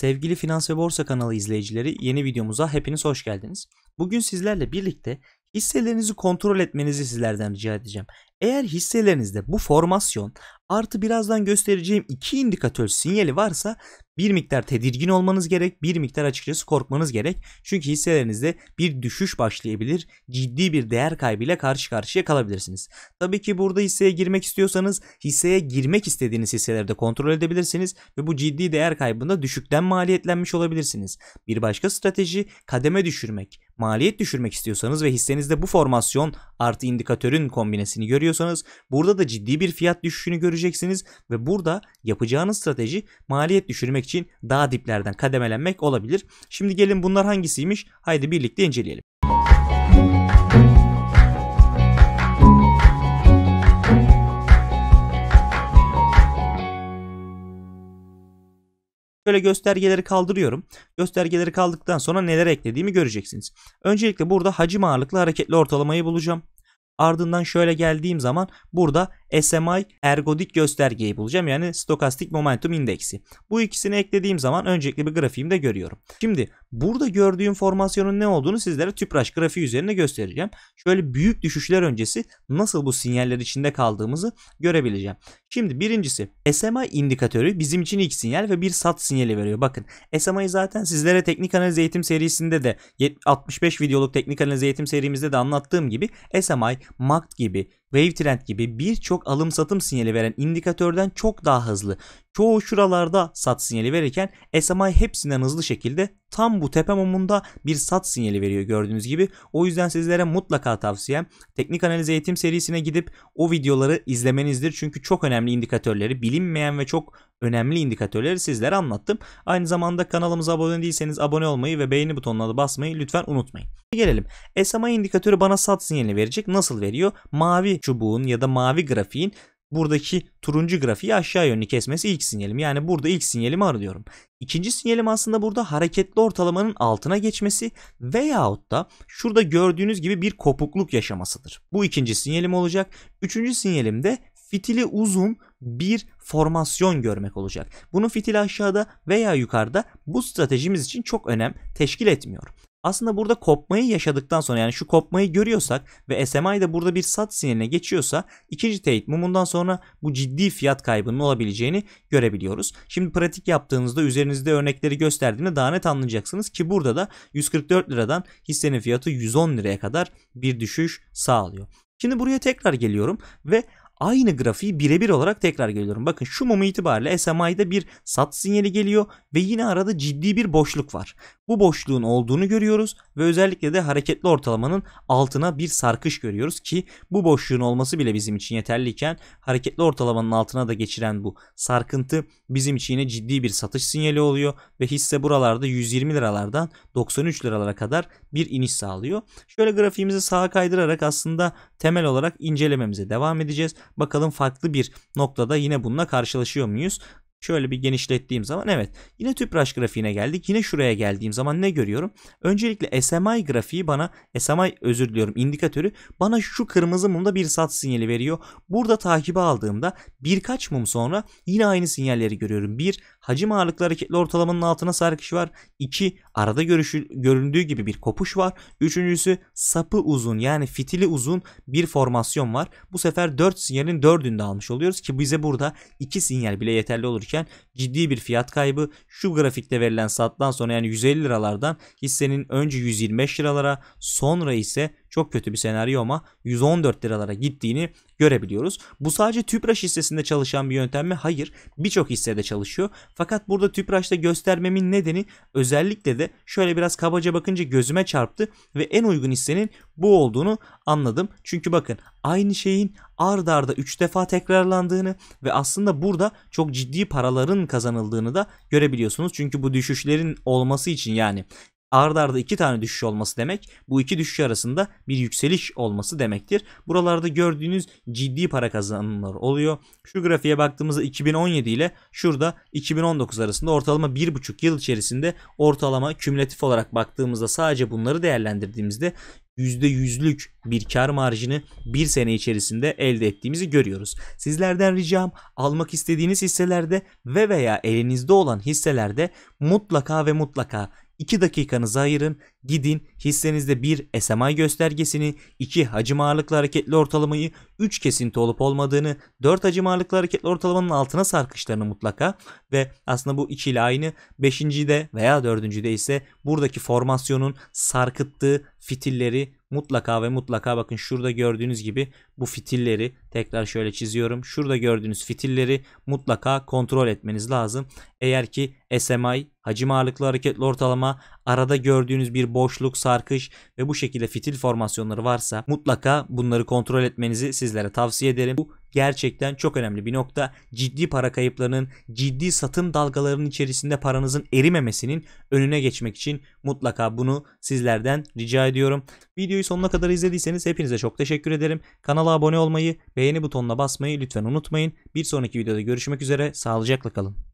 Sevgili Finans ve Borsa kanalı izleyicileri yeni videomuza hepiniz hoş geldiniz. Bugün sizlerle birlikte hisselerinizi kontrol etmenizi sizlerden rica edeceğim. Eğer hisselerinizde bu formasyon artı birazdan göstereceğim iki indikatör sinyali varsa bir miktar tedirgin olmanız gerek, bir miktar açıkçası korkmanız gerek. Çünkü hisselerinizde bir düşüş başlayabilir, ciddi bir değer kaybıyla karşı karşıya kalabilirsiniz. Tabii ki burada hisseye girmek istiyorsanız hisseye girmek istediğiniz hisselerde kontrol edebilirsiniz ve bu ciddi değer kaybında düşükten maliyetlenmiş olabilirsiniz. Bir başka strateji kademe düşürmek. Maliyet düşürmek istiyorsanız ve hissenizde bu formasyon artı indikatörün kombinesini görüyorsanız alabiliyorsanız burada da ciddi bir fiyat düşüşünü göreceksiniz ve burada yapacağınız strateji maliyet düşürmek için daha diplerden kademelenmek olabilir. Şimdi gelin bunlar hangisiymiş? Haydi birlikte inceleyelim. Şöyle göstergeleri kaldırıyorum. Göstergeleri kaldıktan sonra neler eklediğimi göreceksiniz. Öncelikle burada hacim ağırlıklı hareketli ortalamayı bulacağım. Ardından şöyle geldiğim zaman burada SMI ergodik göstergeyi bulacağım. Yani stokastik momentum indeksi. Bu ikisini eklediğim zaman öncelikle bir grafiğimde görüyorum. Şimdi burada gördüğüm formasyonun ne olduğunu sizlere tüpraş grafiği üzerinde göstereceğim. Şöyle büyük düşüşler öncesi nasıl bu sinyaller içinde kaldığımızı görebileceğim. Şimdi birincisi SMA indikatörü bizim için ilk sinyal ve bir sat sinyali veriyor. Bakın SMA'yı zaten sizlere teknik analiz eğitim serisinde de 65 videoluk teknik analiz eğitim serimizde de anlattığım gibi SMI, MACD gibi Wave Trend gibi birçok alım satım sinyali veren indikatörden çok daha hızlı çoğu şuralarda sat sinyali verirken SMI hepsinden hızlı şekilde tam bu tepe mumunda bir sat sinyali veriyor gördüğünüz gibi. O yüzden sizlere mutlaka tavsiyem teknik analiz eğitim serisine gidip o videoları izlemenizdir. Çünkü çok önemli indikatörleri bilinmeyen ve çok önemli indikatörleri sizlere anlattım. Aynı zamanda kanalımıza abone değilseniz abone olmayı ve beğeni butonuna da basmayı lütfen unutmayın. Gelelim. SMA indikatörü bana sat sinyali verecek. Nasıl veriyor? Mavi çubuğun ya da mavi grafiğin buradaki turuncu grafiği aşağı yönlü kesmesi ilk sinyalim. Yani burada ilk sinyalimi arıyorum. İkinci sinyalim aslında burada hareketli ortalamanın altına geçmesi veyahut da şurada gördüğünüz gibi bir kopukluk yaşamasıdır. Bu ikinci sinyalim olacak. Üçüncü sinyalim de fitili uzun bir formasyon görmek olacak. Bunun fitili aşağıda veya yukarıda bu stratejimiz için çok önem teşkil etmiyor. Aslında burada kopmayı yaşadıktan sonra yani şu kopmayı görüyorsak ve SMI de burada bir sat siniline geçiyorsa ikinci teyit mumundan sonra bu ciddi fiyat kaybının olabileceğini görebiliyoruz. Şimdi pratik yaptığınızda üzerinizde örnekleri gösterdiğinde daha net anlayacaksınız ki burada da 144 liradan hissenin fiyatı 110 liraya kadar bir düşüş sağlıyor. Şimdi buraya tekrar geliyorum ve aynı grafiği birebir olarak tekrar görüyorum. Bakın şu mumu itibariyle SMI'de bir sat sinyali geliyor ve yine arada ciddi bir boşluk var. Bu boşluğun olduğunu görüyoruz ve özellikle de hareketli ortalamanın altına bir sarkış görüyoruz ki bu boşluğun olması bile bizim için yeterliyken hareketli ortalamanın altına da geçiren bu sarkıntı bizim için yine ciddi bir satış sinyali oluyor ve hisse buralarda 120 liralardan 93 liralara kadar bir iniş sağlıyor. Şöyle grafiğimizi sağa kaydırarak aslında temel olarak incelememize devam edeceğiz. Bakalım farklı bir noktada yine bununla karşılaşıyor muyuz? Şöyle bir genişlettiğim zaman evet yine tüpraş grafiğine geldik. Yine şuraya geldiğim zaman ne görüyorum? Öncelikle SMI grafiği bana SMI özür diliyorum indikatörü bana şu kırmızı mumda bir sat sinyali veriyor. Burada takibi aldığımda birkaç mum sonra yine aynı sinyalleri görüyorum. Bir Hacim ağırlıklı hareketli ortalamanın altına sarkış var. 2. Arada görüşü, göründüğü gibi bir kopuş var. Üçüncüsü sapı uzun yani fitili uzun bir formasyon var. Bu sefer 4 sinyalin 4'ünü de almış oluyoruz ki bize burada 2 sinyal bile yeterli olurken ciddi bir fiyat kaybı şu grafikte verilen sattan sonra yani 150 liralardan hissenin önce 125 liralara sonra ise çok kötü bir senaryo ama 114 liralara gittiğini görebiliyoruz. Bu sadece TÜPRAŞ hissesinde çalışan bir yöntem mi? Hayır. Birçok hissede çalışıyor. Fakat burada TÜPRAŞ'ta göstermemin nedeni özellikle de şöyle biraz kabaca bakınca gözüme çarptı ve en uygun hissenin bu olduğunu anladım. Çünkü bakın aynı şeyin ard arda 3 defa tekrarlandığını ve aslında burada çok ciddi paraların kazanıldığını da görebiliyorsunuz. Çünkü bu düşüşlerin olması için yani ardarda arda iki tane düşüş olması demek bu iki düşüş arasında bir yükseliş olması demektir. Buralarda gördüğünüz ciddi para kazanımlar oluyor. Şu grafiğe baktığımızda 2017 ile şurada 2019 arasında ortalama 1,5 yıl içerisinde ortalama kümülatif olarak baktığımızda sadece bunları değerlendirdiğimizde %100'lük bir kar marjını bir sene içerisinde elde ettiğimizi görüyoruz. Sizlerden ricam almak istediğiniz hisselerde ve veya elinizde olan hisselerde mutlaka ve mutlaka 2 dakikanızı ayırın. Gidin hissenizde 1 SMI göstergesini, 2 hacim ağırlıklı hareketli ortalamayı, 3 kesinti olup olmadığını, 4 hacim ağırlıklı hareketli ortalamanın altına sarkışlarını mutlaka ve aslında bu 2 ile aynı 5. de veya 4. de ise buradaki formasyonun sarkıttığı fitilleri mutlaka ve mutlaka bakın şurada gördüğünüz gibi bu fitilleri tekrar şöyle çiziyorum. Şurada gördüğünüz fitilleri mutlaka kontrol etmeniz lazım. Eğer ki SMI, hacim ağırlıklı hareketli ortalama, arada gördüğünüz bir boşluk, sarkış ve bu şekilde fitil formasyonları varsa mutlaka bunları kontrol etmenizi sizlere tavsiye ederim. Bu gerçekten çok önemli bir nokta. Ciddi para kayıplarının, ciddi satım dalgalarının içerisinde paranızın erimemesinin önüne geçmek için mutlaka bunu sizlerden rica ediyorum. Videoyu sonuna kadar izlediyseniz hepinize çok teşekkür ederim. Kanala Kanala abone olmayı, beğeni butonuna basmayı lütfen unutmayın. Bir sonraki videoda görüşmek üzere, sağlıcakla kalın.